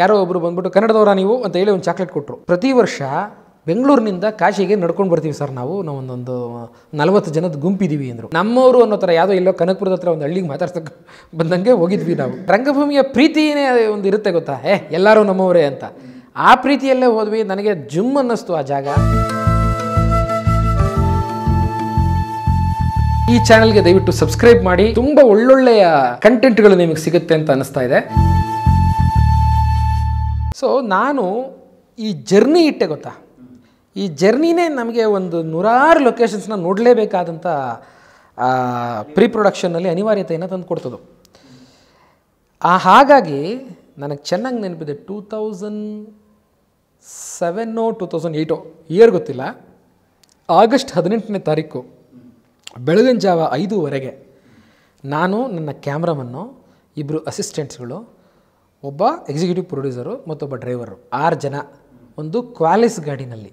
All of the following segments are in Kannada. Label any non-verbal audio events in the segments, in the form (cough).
ಯಾರೋ ಒಬ್ಬರು ಬಂದ್ಬಿಟ್ಟು ಕನ್ನಡದವರ ನೀವು ಅಂತ ಹೇಳಿ ಒಂದು ಚಾಕ್ಲೇಟ್ ಕೊಟ್ಟರು ಪ್ರತಿ ವರ್ಷ ಬೆಂಗಳೂರಿನಿಂದ ಕಾಶಿಗೆ ನಡ್ಕೊಂಡು ಬರ್ತೀವಿ ಸರ್ ನಾವು ನಾವು ಒಂದೊಂದು ನಲವತ್ತು ಜನದ ಗುಂಪಿದ್ದೀವಿ ಅಂದರು ನಮ್ಮವರು ಅನ್ನೋ ಥರ ಯಾವುದೋ ಎಲ್ಲೋ ಕನಕಪುರದ ಹತ್ರ ಒಂದು ಹಳ್ಳಿಗೆ ಮಾತಾಡ್ಸೋಕೆ (laughs) ಬಂದಂಗೆ ಹೋಗಿದ್ವಿ ನಾವು ರಂಗಭೂಮಿಯ ಪ್ರೀತಿಯೇ ಒಂದು ಇರುತ್ತೆ ಗೊತ್ತಾ ಹೇ ಎಲ್ಲರೂ ನಮ್ಮವರೇ ಅಂತ ಆ ಪ್ರೀತಿಯಲ್ಲೇ ಹೋದ್ವಿ ನನಗೆ ಜುಮ್ ಅನ್ನಿಸ್ತು ಆ ಜಾಗ ಈ ಚಾನಲ್ಗೆ ದಯವಿಟ್ಟು ಸಬ್ಸ್ಕ್ರೈಬ್ ಮಾಡಿ ತುಂಬ ಒಳ್ಳೊಳ್ಳೆಯ ಕಂಟೆಂಟ್ಗಳು ನಿಮಗೆ ಸಿಗುತ್ತೆ ಅಂತ ಅನಿಸ್ತಾ ಇದೆ ಸೊ ನಾನು ಈ ಜರ್ನಿ ಇಟ್ಟೆ ಗೊತ್ತಾ ಈ ಜರ್ನಿನೇ ನಮಗೆ ಒಂದು ನೂರಾರು ಲೊಕೇಶನ್ಸ್ನ ನೋಡಲೇಬೇಕಾದಂಥ ಪ್ರೀ ಪ್ರೊಡಕ್ಷನ್ನಲ್ಲಿ ಅನಿವಾರ್ಯತೆಯನ್ನು ತಂದು ಕೊಡ್ತದ್ದು ಆ ಹಾಗಾಗಿ ನನಗೆ ಚೆನ್ನಾಗಿ ನೆನಪಿದೆ ಟೂ ತೌಸಂಡ್ ಸೆವೆನ್ನೋ ಟೂ ತೌಸಂಡ್ ಏಯ್ಟೋ ಇಯರ್ ಗೊತ್ತಿಲ್ಲ ಆಗಸ್ಟ್ ಹದಿನೆಂಟನೇ ತಾರೀಕು ಬೆಳಗಿನ ಜಾವ ಐದುವರೆಗೆ ನಾನು ನನ್ನ ಕ್ಯಾಮ್ರಾಮನ್ನು ಇಬ್ಬರು ಅಸಿಸ್ಟೆಂಟ್ಸ್ಗಳು ಒಬ್ಬ ಎಕ್ಸಿಕ್ಯೂಟಿವ್ ಪ್ರೊಡ್ಯೂಸರು ಮತ್ತೊಬ್ಬ ಡ್ರೈವರು ಆರು ಜನ ಒಂದು ಕ್ವಾಲಿಸ್ ಗಾಡಿನಲ್ಲಿ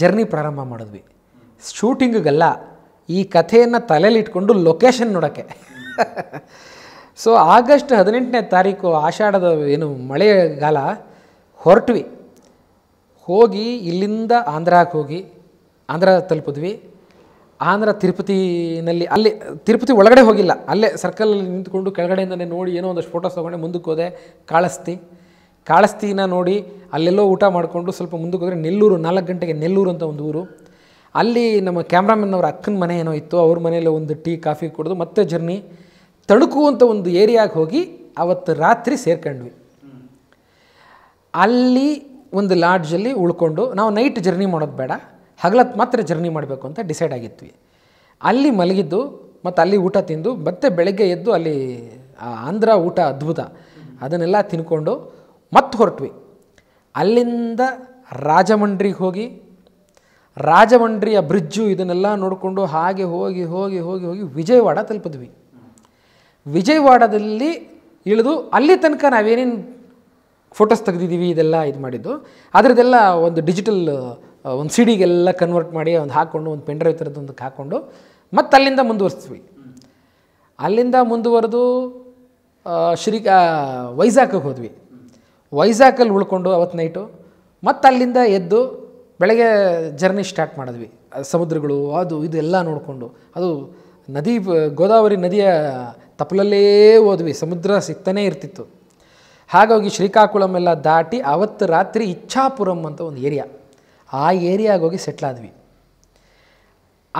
ಜರ್ನಿ ಪ್ರಾರಂಭ ಮಾಡಿದ್ವಿ ಶೂಟಿಂಗಿಗಲ್ಲ ಈ ಕಥೆಯನ್ನು ತಲೆಯಲ್ಲಿಟ್ಕೊಂಡು ಲೊಕೇಶನ್ ನೋಡೋಕ್ಕೆ ಸೊ ಆಗಸ್ಟ್ ಹದಿನೆಂಟನೇ ತಾರೀಕು ಆಷಾಢದ ಏನು ಮಳೆಗಾಲ ಹೊರಟ್ವಿ ಹೋಗಿ ಇಲ್ಲಿಂದ ಆಂಧ್ರಕ್ಕೆ ಹೋಗಿ ಆಂಧ್ರ ತಲುಪಿದ್ವಿ ಆಂಧ್ರ ತಿರುಪತಿನಲ್ಲಿ ಅಲ್ಲಿ ತಿರುಪತಿ ಒಳಗಡೆ ಹೋಗಿಲ್ಲ ಅಲ್ಲೇ ಸರ್ಕಲಲ್ಲಿ ನಿಂತ್ಕೊಂಡು ಕೆಳಗಡೆಯಿಂದನೇ ನೋಡಿ ಏನೋ ಒಂದಷ್ಟು ಫೋಟೋಸ್ ತೊಗೊಂಡೆ ಮುಂದಕ್ಕೆ ಹೋದೆ ಕಾಳಸ್ತಿ ಕಾಳಸ್ತಿನ ನೋಡಿ ಅಲ್ಲೆಲ್ಲೋ ಊಟ ಮಾಡಿಕೊಂಡು ಸ್ವಲ್ಪ ಮುಂದಕ್ಕೆ ಹೋದರೆ ನೆಲ್ಲೂರು ನಾಲ್ಕು ಗಂಟೆಗೆ ನೆಲ್ಲೂರು ಅಂತ ಒಂದು ಊರು ಅಲ್ಲಿ ನಮ್ಮ ಕ್ಯಾಮ್ರಾಮನ್ ಅವರ ಅಕ್ಕನ ಮನೆ ಏನೋ ಇತ್ತು ಅವ್ರ ಮನೆಯಲ್ಲಿ ಒಂದು ಟೀ ಕಾಫಿ ಕುಡಿದು ಮತ್ತೆ ಜರ್ನಿ ತಳುಕು ಅಂತ ಒಂದು ಏರಿಯಾಗೆ ಹೋಗಿ ಅವತ್ತು ರಾತ್ರಿ ಸೇರ್ಕೊಂಡ್ವಿ ಅಲ್ಲಿ ಒಂದು ಲಾಡ್ಜಲ್ಲಿ ಉಳ್ಕೊಂಡು ನಾವು ನೈಟ್ ಜರ್ನಿ ಮಾಡೋದು ಬೇಡ ಹಗಲತ್ತು ಮಾತ್ರ ಜರ್ನಿ ಮಾಡಬೇಕು ಅಂತ ಡಿಸೈಡ್ ಆಗಿತ್ತು ಅಲ್ಲಿ ಮಲಗಿದ್ದು ಮತ್ತು ಅಲ್ಲಿ ಊಟ ತಿಂದು ಮತ್ತೆ ಬೆಳಗ್ಗೆ ಎದ್ದು ಅಲ್ಲಿ ಆಂಧ್ರ ಊಟ ಅದ್ಭುತ ಅದನ್ನೆಲ್ಲ ತಿನ್ಕೊಂಡು ಮತ್ತೆ ಹೊರಟ್ವಿ ಅಲ್ಲಿಂದ ರಾಜಮಂಡ್ರಿಗೆ ಹೋಗಿ ರಾಜಮಂಡ್ರಿಯ ಬ್ರಿಡ್ಜು ಇದನ್ನೆಲ್ಲ ನೋಡಿಕೊಂಡು ಹಾಗೆ ಹೋಗಿ ಹೋಗಿ ಹೋಗಿ ಹೋಗಿ ವಿಜಯವಾಡ ತಲುಪಿದ್ವಿ ವಿಜಯವಾಡದಲ್ಲಿ ಇಳಿದು ಅಲ್ಲಿ ತನಕ ನಾವೇನೇನು ಫೋಟೋಸ್ ತೆಗೆದಿದ್ದೀವಿ ಇದೆಲ್ಲ ಇದು ಮಾಡಿದ್ದು ಅದರದ್ದೆಲ್ಲ ಒಂದು ಡಿಜಿಟಲ್ ಒಂದು ಸಿಡಿಗೆಲ್ಲ ಕನ್ವರ್ಟ್ ಮಾಡಿ ಒಂದು ಹಾಕ್ಕೊಂಡು ಒಂದು ಪೆಂಡ್ರೈವ್ ಥರದೊಂದಕ್ಕೆ ಹಾಕ್ಕೊಂಡು ಮತ್ತು ಅಲ್ಲಿಂದ ಮುಂದುವರಿಸ್ತೀವಿ ಅಲ್ಲಿಂದ ಮುಂದುವರೆದು ಶ್ರೀ ವೈಜಾಗ್ಗೆ ಹೋದ್ವಿ ವೈಜಾಗಲ್ಲಿ ಉಳ್ಕೊಂಡು ಅವತ್ತು ನೈಟು ಮತ್ತು ಅಲ್ಲಿಂದ ಎದ್ದು ಬೆಳಗ್ಗೆ ಜರ್ನಿ ಸ್ಟಾರ್ಟ್ ಮಾಡಿದ್ವಿ ಸಮುದ್ರಗಳು ಅದು ಇದೆಲ್ಲ ನೋಡಿಕೊಂಡು ಅದು ನದಿ ಗೋದಾವರಿ ನದಿಯ ತಪ್ಪಲಲ್ಲೇ ಹೋದ್ವಿ ಸಮುದ್ರ ಸಿಗ್ತಾನೇ ಇರ್ತಿತ್ತು ಹಾಗಾಗಿ ಶ್ರೀಕಾಕುಳಂ ಎಲ್ಲ ದಾಟಿ ಅವತ್ತು ರಾತ್ರಿ ಇಚ್ಛಾಪುರಂ ಅಂತ ಒಂದು ಏರಿಯಾ ಆ ಏರಿಯಾಗೋಗಿ ಸೆಟ್ಲಾದ್ವಿ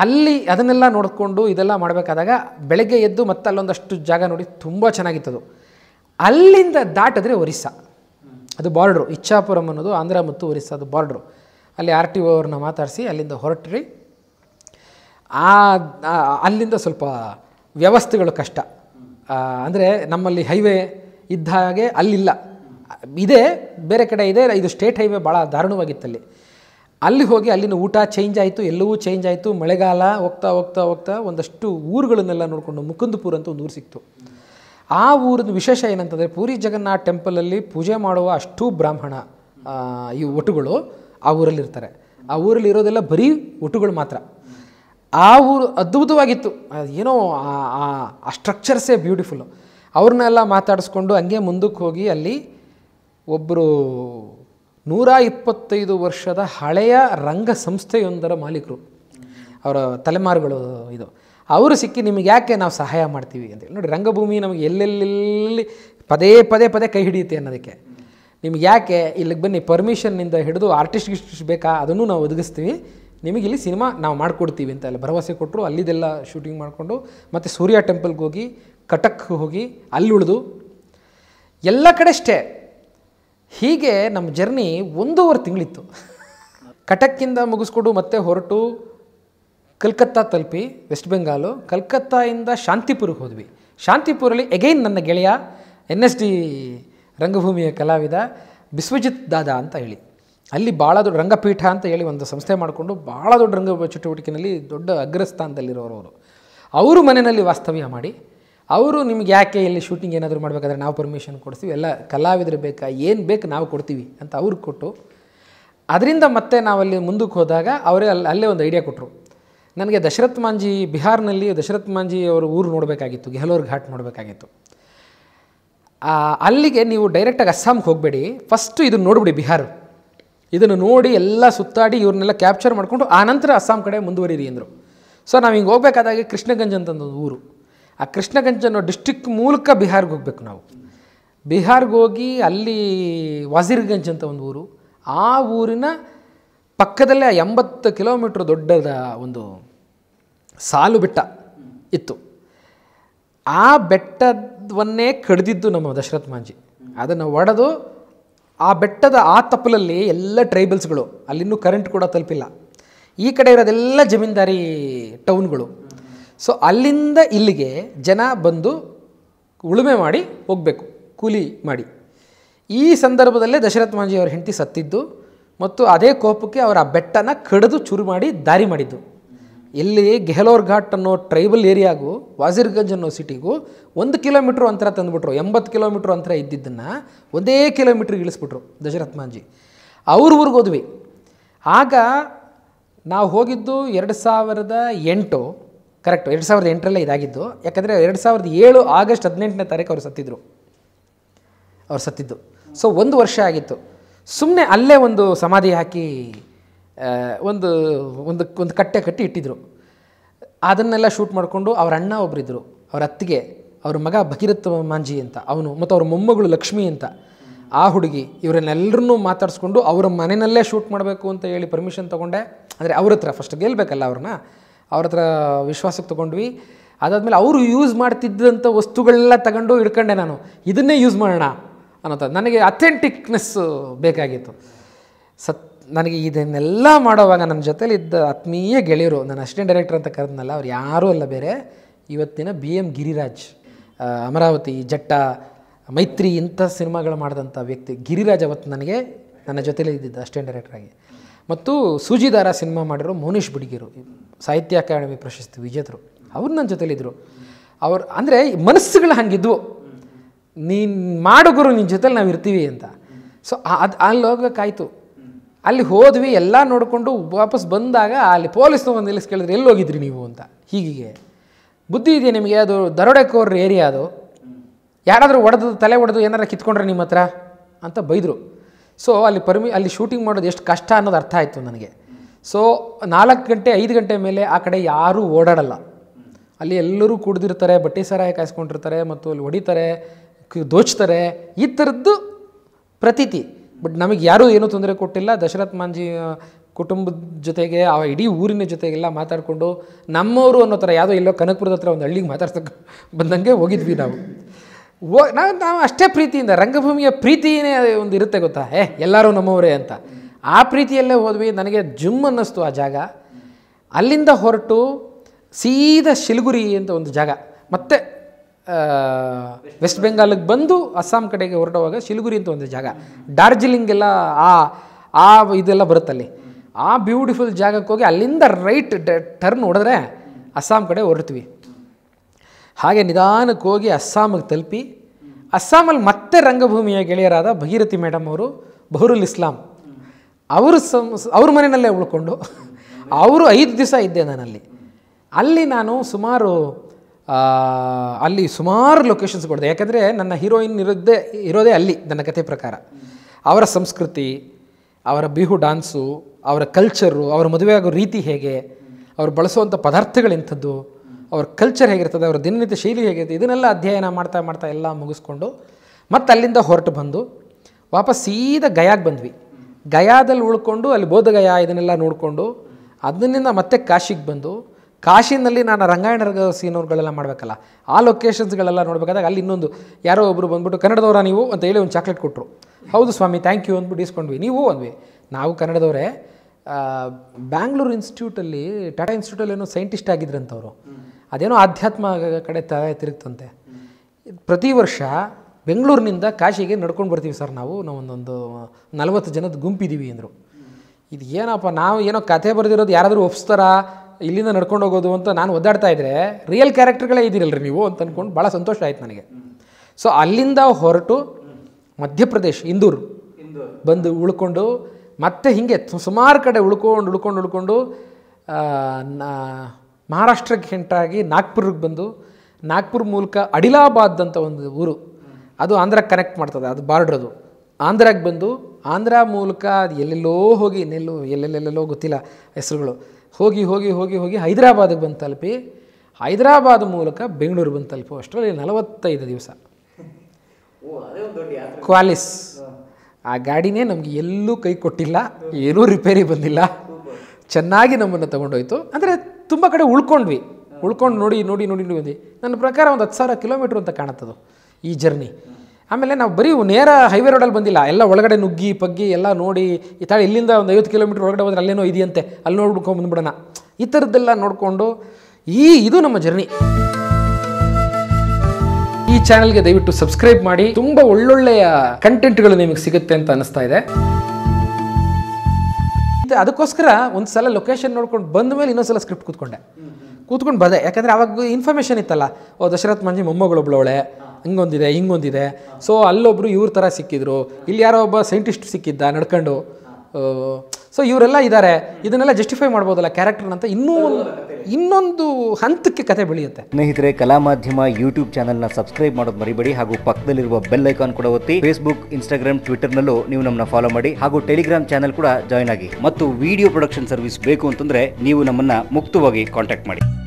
ಅಲ್ಲಿ ಅದನ್ನೆಲ್ಲ ನೋಡಿಕೊಂಡು ಇದೆಲ್ಲ ಮಾಡಬೇಕಾದಾಗ ಬೆಳಗ್ಗೆ ಎದ್ದು ಮತ್ತೆ ಅಲ್ಲೊಂದಷ್ಟು ಜಾಗ ನೋಡಿ ತುಂಬ ಚೆನ್ನಾಗಿತ್ತದು ಅಲ್ಲಿಂದ ದಾಟಿದ್ರೆ ಒರಿಸ್ಸಾ ಅದು ಬಾರ್ಡ್ರು ಇಚ್ಛಾಪುರಂ ಅನ್ನೋದು ಆಂಧ್ರ ಮತ್ತು ಅದು ಬಾರ್ಡ್ರು ಅಲ್ಲಿ ಆರ್ ಟಿ ಒ ಮಾತಾಡಿಸಿ ಅಲ್ಲಿಂದ ಹೊರಟ್ರಿ ಆ ಅಲ್ಲಿಂದ ಸ್ವಲ್ಪ ವ್ಯವಸ್ಥೆಗಳು ಕಷ್ಟ ಅಂದರೆ ನಮ್ಮಲ್ಲಿ ಹೈವೇ ಇದ್ದ ಹಾಗೆ ಅಲ್ಲಿಲ್ಲ ಇದೆ ಬೇರೆ ಕಡೆ ಇದೆ ಇದು ಸ್ಟೇಟ್ ಹೈವೇ ಭಾಳ ದಾರುಣವಾಗಿತ್ತಲ್ಲಿ ಅಲ್ಲಿ ಹೋಗಿ ಅಲ್ಲಿನ ಊಟ ಚೇಂಜ್ ಆಯಿತು ಎಲ್ಲವೂ ಚೇಂಜ್ ಆಯಿತು ಮಳೆಗಾಲ ಹೋಗ್ತಾ ಹೋಗ್ತಾ ಹೋಗ್ತಾ ಒಂದಷ್ಟು ಊರುಗಳನ್ನೆಲ್ಲ ನೋಡಿಕೊಂಡು ಮುಕುಂದಪುರ ಅಂತ ಒಂದು ಊರು ಸಿಕ್ತು ಆ ಊರಿನ ವಿಶೇಷ ಏನಂತಂದರೆ ಪೂರಿ ಜಗನ್ನಾಥ ಟೆಂಪಲಲ್ಲಿ ಪೂಜೆ ಮಾಡುವ ಅಷ್ಟು ಬ್ರಾಹ್ಮಣ ಈ ಒಟುಗಳು ಆ ಊರಲ್ಲಿರ್ತಾರೆ ಆ ಊರಲ್ಲಿ ಇರೋದೆಲ್ಲ ಬರೀ ಒಟುಗಳು ಮಾತ್ರ ಆ ಊರು ಅದ್ಭುತವಾಗಿತ್ತು ಏನೋ ಆ ಸ್ಟ್ರಕ್ಚರ್ಸೇ ಬ್ಯೂಟಿಫುಲ್ಲು ಅವ್ರನ್ನೆಲ್ಲ ಮಾತಾಡಿಸ್ಕೊಂಡು ಹಂಗೆ ಮುಂದಕ್ಕೆ ಹೋಗಿ ಅಲ್ಲಿ ಒಬ್ಬರು ನೂರ ಇಪ್ಪತ್ತೈದು ವರ್ಷದ ಹಳೆಯ ರಂಗ ಸಂಸ್ಥೆಯೊಂದರ ಮಾಲೀಕರು ಅವರ ತಲೆಮಾರುಗಳು ಇದು ಅವರು ಸಿಕ್ಕಿ ನಿಮಗೆ ಯಾಕೆ ನಾವು ಸಹಾಯ ಮಾಡ್ತೀವಿ ಅಂತ ನೋಡಿ ರಂಗಭೂಮಿ ನಮಗೆ ಎಲ್ಲೆಲ್ಲಿ ಪದೇ ಪದೇ ಪದೇ ಕೈ ಹಿಡಿಯುತ್ತೆ ಅನ್ನೋದಕ್ಕೆ ನಿಮ್ಗೆ ಯಾಕೆ ಇಲ್ಲಿಗೆ ಬನ್ನಿ ಪರ್ಮಿಷನ್ನಿಂದ ಹಿಡಿದು ಆರ್ಟಿಸ್ಟ್ ಇಷ್ಟು ಬೇಕಾ ಅದನ್ನು ನಾವು ಒದಗಿಸ್ತೀವಿ ನಿಮಗೆ ಇಲ್ಲಿ ಸಿನಿಮಾ ನಾವು ಮಾಡಿಕೊಡ್ತೀವಿ ಅಂತ ಅಲ್ಲಿ ಭರವಸೆ ಕೊಟ್ಟರು ಅಲ್ಲಿದೆಲ್ಲ ಶೂಟಿಂಗ್ ಮಾಡಿಕೊಂಡು ಮತ್ತು ಸೂರ್ಯ ಟೆಂಪಲ್ಗೆ ಹೋಗಿ ಕಟಕ್ ಹೋಗಿ ಅಲ್ಲಿ ಉಳಿದು ಎಲ್ಲ ಕಡೆ ಅಷ್ಟೇ ಹೀಗೆ ನಮ್ಮ ಜರ್ನಿ ಒಂದೂವರೆ ತಿಂಗಳಿತ್ತು ಕಟಕ್ಕಿಂದ ಮುಗಿಸ್ಕೊಡು ಮತ್ತೆ ಹೊರಟು ಕಲ್ಕತ್ತಾ ತಲುಪಿ ವೆಸ್ಟ್ ಬೆಂಗಾಲು ಕಲ್ಕತ್ತಾಯಿಂದ ಶಾಂತಿಪುರಕ್ಕೆ ಹೋದ್ವಿ ಶಾಂತಿಪುರಲ್ಲಿ ಎಗೈನ್ ನನ್ನ ಗೆಳೆಯ ಎನ್ ಎಸ್ ಡಿ ರಂಗಭೂಮಿಯ ಕಲಾವಿದ ಬಿಸ್ವಜಿತ್ ದಾದಾ ಅಂತ ಹೇಳಿ ಅಲ್ಲಿ ಭಾಳ ದೊಡ್ಡ ರಂಗಪೀಠ ಅಂತ ಹೇಳಿ ಒಂದು ಸಂಸ್ಥೆ ಮಾಡಿಕೊಂಡು ಭಾಳ ದೊಡ್ಡ ರಂಗ ಚಟುವಟಿಕೆಯಲ್ಲಿ ದೊಡ್ಡ ಅಗ್ರಸ್ಥಾನದಲ್ಲಿರೋರು ಅವರು ಮನೆಯಲ್ಲಿ ವಾಸ್ತವ್ಯ ಮಾಡಿ ಅವರು ನಿಮ್ಗೆ ಯಾಕೆ ಇಲ್ಲಿ ಶೂಟಿಂಗ್ ಏನಾದರೂ ಮಾಡಬೇಕಾದ್ರೆ ನಾವು ಪರ್ಮಿಷನ್ ಕೊಡ್ತೀವಿ ಎಲ್ಲ ಕಲಾವಿದರು ಬೇಕಾ ಏನು ಬೇಕು ನಾವು ಕೊಡ್ತೀವಿ ಅಂತ ಅವ್ರಿಗೆ ಕೊಟ್ಟು ಅದರಿಂದ ಮತ್ತೆ ನಾವಲ್ಲಿ ಮುಂದಕ್ಕೆ ಹೋದಾಗ ಅವರೇ ಅಲ್ಲಿ ಅಲ್ಲೇ ಒಂದು ಐಡಿಯಾ ಕೊಟ್ಟರು ನನಗೆ ದಶರಥ್ ಮಾಂಜಿ ಬಿಹಾರ್ನಲ್ಲಿ ದಶರಥ್ ಮಾಂಜಿ ಅವರ ಊರು ನೋಡಬೇಕಾಗಿತ್ತು ಗೆಹಲೋರ್ ಘಾಟ್ ನೋಡಬೇಕಾಗಿತ್ತು ಅಲ್ಲಿಗೆ ನೀವು ಡೈರೆಕ್ಟಾಗಿ ಅಸ್ಸಾಮ್ಗೆ ಹೋಗಬೇಡಿ ಫಸ್ಟು ಇದನ್ನು ನೋಡಿಬಿಡಿ ಬಿಹಾರ್ ಇದನ್ನು ನೋಡಿ ಎಲ್ಲ ಸುತ್ತಾಡಿ ಇವ್ರನ್ನೆಲ್ಲ ಕ್ಯಾಪ್ಚರ್ ಮಾಡಿಕೊಂಡು ಆನಂತರ ಅಸ್ಸಾಂ ಕಡೆ ಮುಂದುವರಿರಿ ಅಂದರು ಸೊ ನಾವು ಹಿಂಗೆ ಹೋಗ್ಬೇಕಾದಾಗೆ ಕೃಷ್ಣಗಂಜ್ ಒಂದು ಊರು ಆ ಕೃಷ್ಣಗಂಜ್ ಅನ್ನೋ ಡಿಸ್ಟಿಕ್ ಮೂಲಕ ಬಿಹಾರ್ಗೆ ಹೋಗ್ಬೇಕು ನಾವು ಬಿಹಾರ್ಗೆ ಹೋಗಿ ಅಲ್ಲಿ ವಾಜಿರ್ಗಂಜ್ ಅಂತ ಒಂದು ಊರು ಆ ಊರಿನ ಪಕ್ಕದಲ್ಲೇ ಎಂಬತ್ತು ಕಿಲೋಮೀಟ್ರ್ ದೊಡ್ಡದ ಒಂದು ಸಾಲು ಬೆಟ್ಟ ಇತ್ತು ಆ ಬೆಟ್ಟದವನ್ನೇ ಕಡಿದಿದ್ದು ನಮ್ಮ ದಶರಥ್ ಮಾಂಜಿ ಅದನ್ನು ಒಡೆದು ಆ ಬೆಟ್ಟದ ಆ ತಪ್ಪಲಲ್ಲಿ ಎಲ್ಲ ಟ್ರೈಬಲ್ಸ್ಗಳು ಅಲ್ಲಿನೂ ಕರೆಂಟ್ ಕೂಡ ತಲುಪಿಲ್ಲ ಈ ಕಡೆ ಇರೋದೆಲ್ಲ ಜಮೀನ್ದಾರಿ ಟೌನ್ಗಳು ಸೊ ಅಲ್ಲಿಂದ ಇಲ್ಲಿಗೆ ಜನ ಬಂದು ಉಳುಮೆ ಮಾಡಿ ಹೋಗಬೇಕು ಕೂಲಿ ಮಾಡಿ ಈ ಸಂದರ್ಭದಲ್ಲೇ ದಶರಥ ಮಾಂಜಿ ಅವರ ಹೆಂಡತಿ ಸತ್ತಿದ್ದು ಮತ್ತು ಅದೇ ಕೋಪಕ್ಕೆ ಅವರ ಬೆಟ್ಟನ ಕಡಿದು ಚೂರು ಮಾಡಿ ದಾರಿ ಮಾಡಿದ್ದು ಇಲ್ಲಿ ಗೆಹ್ಲೋರ್ ಘಾಟ್ ಅನ್ನೋ ಟ್ರೈಬಲ್ ಏರಿಯಾಗೂ ವಾಜಿರ್ಗಂಜ್ ಅನ್ನೋ ಸಿಟಿಗೂ ಒಂದು ಕಿಲೋಮೀಟ್ರ್ ಅಂತರ ತಂದುಬಿಟ್ರು ಎಂಬತ್ತು ಕಿಲೋಮೀಟ್ರ್ ಅಂತರ ಇದ್ದಿದ್ದನ್ನು ಒಂದೇ ಕಿಲೋಮೀಟ್ರಿಗೆ ಇಳಿಸ್ಬಿಟ್ರು ದಶರಥ ಮಾಂಜಿ ಅವ್ರ ಊರಿಗೆ ಹೋದ್ವಿ ಆಗ ನಾವು ಹೋಗಿದ್ದು ಎರಡು ಸಾವಿರದ ಎಂಟು ಕರೆಕ್ಟ್ ಎರಡು ಸಾವಿರದ ಎಂಟರಲ್ಲೇ ಇದಾಗಿದ್ದು ಯಾಕಂದರೆ ಎರಡು ಸಾವಿರದ ಏಳು ಆಗಸ್ಟ್ ಹದಿನೆಂಟನೇ ತಾರೀಕು ಅವರು ಸತ್ತಿದ್ದರು ಅವ್ರು ಸತ್ತಿದ್ದು ಸೊ ಒಂದು ವರ್ಷ ಆಗಿತ್ತು ಸುಮ್ಮನೆ ಅಲ್ಲೇ ಒಂದು ಸಮಾಧಿ ಹಾಕಿ ಒಂದು ಒಂದು ಒಂದು ಕಟ್ಟೆ ಕಟ್ಟಿ ಇಟ್ಟಿದ್ದರು ಅದನ್ನೆಲ್ಲ ಶೂಟ್ ಮಾಡಿಕೊಂಡು ಅವ್ರ ಅಣ್ಣ ಒಬ್ಬರಿದ್ದರು ಅವ್ರ ಅತ್ತಿಗೆ ಅವ್ರ ಮಗ ಭಗೀರಥ ಮಾಂಜಿ ಅಂತ ಅವನು ಮತ್ತು ಅವ್ರ ಮೊಮ್ಮಗಳು ಲಕ್ಷ್ಮಿ ಅಂತ ಆ ಹುಡುಗಿ ಇವರನ್ನೆಲ್ಲರನ್ನೂ ಮಾತಾಡಿಸ್ಕೊಂಡು ಅವರ ಮನೆಯಲ್ಲೇ ಶೂಟ್ ಮಾಡಬೇಕು ಅಂತ ಹೇಳಿ ಪರ್ಮಿಷನ್ ತೊಗೊಂಡೆ ಅಂದರೆ ಅವ್ರ ಹತ್ರ ಫಸ್ಟ್ ಗೆಲ್ಲಬೇಕಲ್ಲ ಅವ್ರನ್ನ ಅವ್ರ ಹತ್ರ ವಿಶ್ವಾಸಕ್ಕೆ ತೊಗೊಂಡ್ವಿ ಅದಾದಮೇಲೆ ಅವರು ಯೂಸ್ ಮಾಡ್ತಿದ್ದಂಥ ವಸ್ತುಗಳೆಲ್ಲ ತಗೊಂಡು ಹಿಡ್ಕೊಂಡೆ ನಾನು ಇದನ್ನೇ ಯೂಸ್ ಮಾಡೋಣ ಅನ್ನೋದು ನನಗೆ ಅಥೆಂಟಿಕ್ನೆಸ್ ಬೇಕಾಗಿತ್ತು ಸತ್ ನನಗೆ ಇದನ್ನೆಲ್ಲ ಮಾಡೋವಾಗ ನನ್ನ ಇದ್ದ ಆತ್ಮೀಯ ಗೆಳೆಯರು ನನ್ನ ಅಸಿಸ್ಟೆಂಟ್ ಡೈರೆಕ್ಟರ್ ಅಂತ ಕರೆದ್ನಲ್ಲ ಅವ್ರು ಯಾರೂ ಅಲ್ಲ ಬೇರೆ ಇವತ್ತಿನ ಬಿ ಎಮ್ ಗಿರಿರಾಜ್ ಅಮರಾವತಿ ಜಟ್ಟ ಮೈತ್ರಿ ಇಂಥ ಸಿನಿಮಾಗಳು ಮಾಡಿದಂಥ ವ್ಯಕ್ತಿ ಗಿರಿರಾಜ್ ಅವತ್ತು ನನಗೆ ನನ್ನ ಜೊತೇಲಿ ಇದ್ದಿದ್ದ ಅಸಿಸ್ಟೆಂಟ್ ಡೈರೆಕ್ಟರಾಗಿ ಮತ್ತು ಸೂಜಿದಾರ ಸಿನಿಮಾ ಮಾಡಿರೋ ಮೌನೇಶ್ ಬಿಡಿಗೇರು ಸಾಹಿತ್ಯ ಅಕಾಡೆಮಿ ಪ್ರಶಸ್ತಿ ವಿಜೇತರು ಅವ್ರು ನನ್ನ ಜೊತೆಲಿದ್ದರು ಅವ್ರು ಅಂದರೆ ಮನಸ್ಸುಗಳು ಹಾಗಿದ್ವು ನೀನು ಮಾಡುಗರು ನಿನ್ನ ಜೊತೆಲಿ ನಾವು ಇರ್ತೀವಿ ಅಂತ ಸೊ ಅದು ಅಲ್ಲಿ ಹೋಗೋಕ್ಕಾಯ್ತು ಅಲ್ಲಿ ಹೋದ್ವಿ ಎಲ್ಲ ನೋಡಿಕೊಂಡು ವಾಪಸ್ ಬಂದಾಗ ಅಲ್ಲಿ ಪೊಲೀಸ್ನ ಒಂದು ನಿಲ್ಲಿಸಿ ಕೇಳಿದ್ರೆ ಎಲ್ಲಿ ಹೋಗಿದ್ರಿ ನೀವು ಅಂತ ಹೀಗೆ ಬುದ್ಧಿ ಇದೆ ನಿಮಗೆ ಅದು ದರೋಡೆಕೋರ್ ಏರಿಯಾ ಅದು ಯಾರಾದರೂ ಒಡೆದು ತಲೆ ಒಡೆದು ಏನಾರ ಕಿತ್ಕೊಂಡ್ರೆ ನಿಮ್ಮ ಹತ್ರ ಅಂತ ಬೈದರು ಸೊ ಅಲ್ಲಿ ಪರ್ಮಿ ಅಲ್ಲಿ ಶೂಟಿಂಗ್ ಮಾಡೋದು ಎಷ್ಟು ಕಷ್ಟ ಅನ್ನೋದು ಅರ್ಥ ಆಯಿತು ನನಗೆ ಸೊ ನಾಲ್ಕು ಗಂಟೆ ಐದು ಗಂಟೆ ಮೇಲೆ ಆ ಕಡೆ ಯಾರೂ ಓಡಾಡಲ್ಲ ಅಲ್ಲಿ ಎಲ್ಲರೂ ಕುಡಿದಿರ್ತಾರೆ ಬಟ್ಟೆ ಸರಾಯ ಕಾಯಿಸ್ಕೊಂಡಿರ್ತಾರೆ ಮತ್ತು ಅಲ್ಲಿ ಹೊಡಿತಾರೆ ದೋಚ್ತಾರೆ ಈ ಥರದ್ದು ಪ್ರತೀತಿ ಬಟ್ ನಮಗೆ ಯಾರೂ ಏನೂ ತೊಂದರೆ ಕೊಟ್ಟಿಲ್ಲ ದಶರಥ್ ಮಾಂಜಿ ಕುಟುಂಬದ ಜೊತೆಗೆ ಆ ಇಡೀ ಊರಿನ ಜೊತೆಗೆಲ್ಲ ಮಾತಾಡಿಕೊಂಡು ನಮ್ಮವರು ಅನ್ನೋ ಥರ ಯಾವುದೋ ಎಲ್ಲೋ ಕನಕಪುರದ ಹತ್ರ ಒಂದು ಹಳ್ಳಿಗೆ ಮಾತಾಡ್ತಕ್ಕ ಬಂದಂಗೆ ಹೋಗಿದ್ವಿ ನಾವು ನಾನು ನಾವು ಅಷ್ಟೇ ಪ್ರೀತಿಯಿಂದ ರಂಗಭೂಮಿಯ ಪ್ರೀತಿಯೇ ಒಂದು ಇರುತ್ತೆ ಗೊತ್ತಾ ಏ ಎಲ್ಲರೂ ನಮ್ಮವರೇ ಅಂತ ಆ ಪ್ರೀತಿಯಲ್ಲೇ ಹೋದ್ವಿ ನನಗೆ ಜುಮ್ ಅನ್ನಿಸ್ತು ಆ ಜಾಗ ಅಲ್ಲಿಂದ ಹೊರಟು ಸೀದ ಶಿಲ್ಗುರಿ ಅಂತ ಒಂದು ಜಾಗ ಮತ್ತೆ ವೆಸ್ಟ್ ಬೆಂಗಾಲಿಗೆ ಬಂದು ಅಸ್ಸಾಂ ಕಡೆಗೆ ಹೊರಡುವಾಗ ಶಿಲ್ಗುರಿ ಅಂತ ಒಂದು ಜಾಗ ಡಾರ್ಜಿಲಿಂಗ್ ಎಲ್ಲ ಆ ಆ ಇದೆಲ್ಲ ಬರುತ್ತಲ್ಲಿ ಆ ಬ್ಯೂಟಿಫುಲ್ ಜಾಗಕ್ಕೆ ಹೋಗಿ ಅಲ್ಲಿಂದ ರೈಟ್ ಟರ್ನ್ ಹೊಡೆದ್ರೆ ಅಸ್ಸಾಂ ಕಡೆ ಹೊರಡ್ತೀವಿ ಹಾಗೆ ನಿಧಾನಕ್ಕೆ ಹೋಗಿ ಅಸ್ಸಾಮಿಗೆ ತಲುಪಿ ಅಸ್ಸಾಮಲ್ಲಿ ಮತ್ತೆ ರಂಗಭೂಮಿಯ ಗೆಳೆಯರಾದ ಭಗೀರಥಿ ಮೇಡಮ್ ಅವರು ಬಹರುಲ್ ಇಸ್ಲಾಂ ಅವರು ಸಂ ಅವ್ರ ಮನೆಯಲ್ಲೇ ಉಳ್ಕೊಂಡು ಅವರು ಐದು ದಿವಸ ಇದ್ದೆ ನಾನಲ್ಲಿ ಅಲ್ಲಿ ನಾನು ಸುಮಾರು ಅಲ್ಲಿ ಸುಮಾರು ಲೊಕೇಶನ್ಸ್ ಕೊಡಿದೆ ಯಾಕಂದರೆ ನನ್ನ ಹೀರೋಯಿನ್ ಇರೋದೇ ಇರೋದೇ ಅಲ್ಲಿ ನನ್ನ ಕಥೆ ಪ್ರಕಾರ ಅವರ ಸಂಸ್ಕೃತಿ ಅವರ ಬಿಹು ಡಾನ್ಸು ಅವರ ಕಲ್ಚರು ಅವರ ಮದುವೆ ಆಗೋ ರೀತಿ ಹೇಗೆ ಅವರು ಬಳಸುವಂಥ ಪದಾರ್ಥಗಳೆಂಥದ್ದು ಅವ್ರ ಕಲ್ಚರ್ ಹೇಗಿರ್ತದೆ ಅವ್ರ ದಿನನಿತ್ಯ ಶೈಲಿ ಹೇಗಿರ್ತದೆ ಇದನ್ನೆಲ್ಲ ಅಧ್ಯಯನ ಮಾಡ್ತಾ ಮಾಡ್ತಾ ಎಲ್ಲ ಮುಗಿಸ್ಕೊಂಡು ಮತ್ತು ಅಲ್ಲಿಂದ ಹೊರಟು ಬಂದು ವಾಪಸ್ ಸೀದಾ ಗಯಾಗೆ ಬಂದ್ವಿ ಗಯಾದಲ್ಲಿ ಉಳ್ಕೊಂಡು ಅಲ್ಲಿ ಬೋಧಗಯಾ ಇದನ್ನೆಲ್ಲ ನೋಡಿಕೊಂಡು ಅದನ್ನಿಂದ ಮತ್ತೆ ಕಾಶಿಗೆ ಬಂದು ಕಾಶಿನಲ್ಲಿ ನಾನು ರಂಗಾಯಣ ಸೀನೋರ್ಗಳೆಲ್ಲ ಮಾಡಬೇಕಲ್ಲ ಆ ಲೊಕೇಶನ್ಸ್ಗಳೆಲ್ಲ ನೋಡಬೇಕಾದಾಗ ಅಲ್ಲಿ ಇನ್ನೊಂದು ಯಾರೋ ಒಬ್ಬರು ಬಂದ್ಬಿಟ್ಟು ಕನ್ನಡದವರ ನೀವು ಅಂತ ಹೇಳಿ ಒಂದು ಚಾಕ್ಲೇಟ್ ಕೊಟ್ಟರು ಹೌದು ಸ್ವಾಮಿ ಥ್ಯಾಂಕ್ ಯು ಅಂದ್ಬಿಟ್ಟು ಇಸ್ಕೊಂಡ್ವಿ ನೀವು ಅಂದ್ವಿ ನಾವು ಕನ್ನಡದವರೇ ಬ್ಯಾಂಗ್ಳೂರು ಇನ್ಸ್ಟಿಟ್ಯೂಟಲ್ಲಿ ಟಾಟಾ ಇನ್ಸ್ಟಿಟ್ಯೂಟಲ್ಲಿ ಏನೋ ಸೈಂಟಿಸ್ಟ್ ಆಗಿದ್ರಂತವರು ಅದೇನೋ ಆಧ್ಯಾತ್ಮ ಕಡೆ ತ ತಿರುಗ್ತಂತೆ ಪ್ರತಿ ವರ್ಷ ಬೆಂಗಳೂರಿನಿಂದ ಕಾಶಿಗೆ ನಡ್ಕೊಂಡು ಬರ್ತೀವಿ ಸರ್ ನಾವು ನಾವೊಂದೊಂದು ನಲವತ್ತು ಜನದ ಗುಂಪಿದ್ದೀವಿ ಅಂದರು ಇದು ಏನಪ್ಪ ನಾವು ಏನೋ ಕತೆ ಬರೆದಿರೋದು ಯಾರಾದರೂ ಒಪ್ಸ್ತಾರಾ ಇಲ್ಲಿಂದ ನಡ್ಕೊಂಡು ಹೋಗೋದು ಅಂತ ನಾನು ಒದ್ದಾಡ್ತಾ ಇದ್ದರೆ ರಿಯಲ್ ಕ್ಯಾರೆಕ್ಟರ್ಗಳೇ ಇದ್ದೀರಲ್ರಿ ನೀವು ಅಂತ ಅಂದ್ಕೊಂಡು ಭಾಳ ಸಂತೋಷ ಆಯಿತು ನನಗೆ ಸೊ ಅಲ್ಲಿಂದ ಹೊರಟು ಮಧ್ಯಪ್ರದೇಶ ಇಂದೂರು ಬಂದು ಉಳ್ಕೊಂಡು ಮತ್ತೆ ಹೀಗೆ ಸುಮಾರು ಕಡೆ ಉಳ್ಕೊಂಡು ಉಳ್ಕೊಂಡು ಉಳ್ಕೊಂಡು ಮಹಾರಾಷ್ಟ್ರಕ್ಕೆ ಹೆಂಟಾಗಿ ನಾಗ್ಪುರಕ್ಕೆ ಬಂದು ನಾಗ್ಪುರ್ ಮೂಲಕ ಅಡಿಲಾಬಾದ್ ಅಂತ ಒಂದು ಊರು ಅದು ಆಂಧ್ರ ಕನೆಕ್ಟ್ ಮಾಡ್ತದೆ ಅದು ಬಾರ್ಡ್ರದು ಆಂಧ್ರಕ್ಕೆ ಬಂದು ಆಂಧ್ರ ಮೂಲಕ ಅದು ಎಲ್ಲೆಲ್ಲೋ ಹೋಗಿ ನೆಲ್ಲು ಎಲ್ಲೆಲ್ಲೆಲ್ಲೆಲ್ಲೋ ಗೊತ್ತಿಲ್ಲ ಹೆಸರುಗಳು ಹೋಗಿ ಹೋಗಿ ಹೋಗಿ ಹೋಗಿ ಹೈದರಾಬಾದಿಗೆ ಬಂದು ತಲುಪಿ ಹೈದರಾಬಾದ್ ಮೂಲಕ ಬೆಂಗಳೂರು ಬಂದು ತಲುಪು ಅಷ್ಟರಲ್ಲಿ ನಲವತ್ತೈದು ದಿವಸ ಕ್ವಾಲಿಸ್ ಆ ಗಾಡಿನೇ ನಮಗೆ ಎಲ್ಲೂ ಕೈ ಕೊಟ್ಟಿಲ್ಲ ಏನೂ ರಿಪೇರಿ ಬಂದಿಲ್ಲ ಚೆನ್ನಾಗಿ ನಮ್ಮನ್ನು ತಗೊಂಡೋಯ್ತು ಅಂದರೆ ತುಂಬ ಕಡೆ ಉಳ್ಕೊಂಡ್ವಿ ಉಳ್ಕೊಂಡು ನೋಡಿ ನೋಡಿ ನೋಡಿ ನೋಡಿ ನನ್ನ ಪ್ರಕಾರ ಒಂದು ಹತ್ತು ಸಾವಿರ ಕಿಲೋಮೀಟ್ರ್ ಅಂತ ಕಾಣುತ್ತದು ಈ ಜರ್ನಿ ಆಮೇಲೆ ನಾವು ಬರೀ ನೇರ ಹೈವೇ ರೋಡಲ್ಲಿ ಬಂದಿಲ್ಲ ಎಲ್ಲ ಒಳಗಡೆ ನುಗ್ಗಿ ಪಗ್ಗಿ ಎಲ್ಲ ನೋಡಿ ಈ ತಾಳೆ ಇಲ್ಲಿಂದ ಒಂದು ಐವತ್ತು ಕಿಲೋಮೀಟ್ರ್ ಒಳಗಡೆ ಬಂದರೆ ಅಲ್ಲೇನೋ ಇದೆಯಂತೆ ಅಲ್ಲಿ ನೋಡ್ಕೊಂಡು ಬಂದ್ಬಿಡೋಣ ಈ ಥರದ್ದೆಲ್ಲ ನೋಡಿಕೊಂಡು ಈ ಇದು ನಮ್ಮ ಜರ್ನಿ ಈ ಚಾನಲ್ಗೆ ದಯವಿಟ್ಟು ಸಬ್ಸ್ಕ್ರೈಬ್ ಮಾಡಿ ತುಂಬ ಒಳ್ಳೊಳ್ಳೆಯ ಕಂಟೆಂಟ್ಗಳು ನಿಮಗೆ ಸಿಗುತ್ತೆ ಅಂತ ಅನ್ನಿಸ್ತಾ ಇದೆ ಮತ್ತು ಅದಕ್ಕೋಸ್ಕರ ಒಂದು ಸಲ ಲೊಕೇಶನ್ ನೋಡ್ಕೊಂಡು ಬಂದ ಮೇಲೆ ಸಲ ಸ್ಕ್ರಿಪ್ಟ್ ಕೂತ್ಕೊಂಡೆ ಕೂತ್ಕೊಂಡು ಬಂದೆ ಯಾಕಂದರೆ ಅವಾಗ ಇನ್ಫಾರ್ಮೇಷನ್ ಇತ್ತಲ್ಲ ಓ ದಶರಥ್ ಮಂಜಿ ಮೊಮ್ಮಗಳೊಬ್ಳವಳೆ ಹಂಗೊಂದಿದೆ ಹಿಂಗೊಂದಿದೆ ಸೊ ಅಲ್ಲೊಬ್ರು ಇವ್ರ ಥರ ಸಿಕ್ಕಿದ್ರು ಇಲ್ಲಿ ಯಾರೋ ಒಬ್ಬ ಸೈಂಟಿಸ್ಟ್ ಸಿಕ್ಕಿದ್ದ ನಡ್ಕೊಂಡು ಸೊ ಇವರೆಲ್ಲ ಇದ್ದಾರೆ ಇದನ್ನೆಲ್ಲ ಜಸ್ಟಿಫೈ ಮಾಡ್ಬೋದಲ್ಲ ಕ್ಯಾರೆಕ್ಟರ್ನಂತ ಇನ್ನೂ ಇನ್ನೊಂದು ಹಂತಕ್ಕೆ ಕತೆ ಬೆಳೆಯುತ್ತೆ ಸ್ನೇಹಿತರೆ ಕಲಾ ಮಾಧ್ಯಮ ಯೂಟ್ಯೂಬ್ ನ ಸಬ್ಸ್ಕ್ರೈಬ್ ಮಾಡೋದು ಮರಿಬೇಡಿ ಹಾಗೂ ಪಕ್ಕದಲ್ಲಿರುವ ಬೆಲ್ ಐಕಾನ್ ಕೂಡ ಒತ್ತಿ ಫೇಸ್ಬುಕ್ ಇನ್ಸ್ಟಾಗ್ರಾಮ್ ಟ್ವಿಟರ್ನಲ್ಲೂ ನೀವು ನಮ್ಮನ್ನ ಫಾಲೋ ಮಾಡಿ ಹಾಗೂ ಟೆಲಿಗ್ರಾಮ್ ಚಾನೆಲ್ ಕೂಡ ಜಾಯ್ನ್ ಆಗಿ ಮತ್ತು ವಿಡಿಯೋ ಪ್ರೊಡಕ್ಷನ್ ಸರ್ವಿಸ್ ಬೇಕು ಅಂತಂದ್ರೆ ನೀವು ನಮ್ಮನ್ನ ಮುಕ್ತವಾಗಿ ಕಾಂಟ್ಯಾಕ್ಟ್ ಮಾಡಿ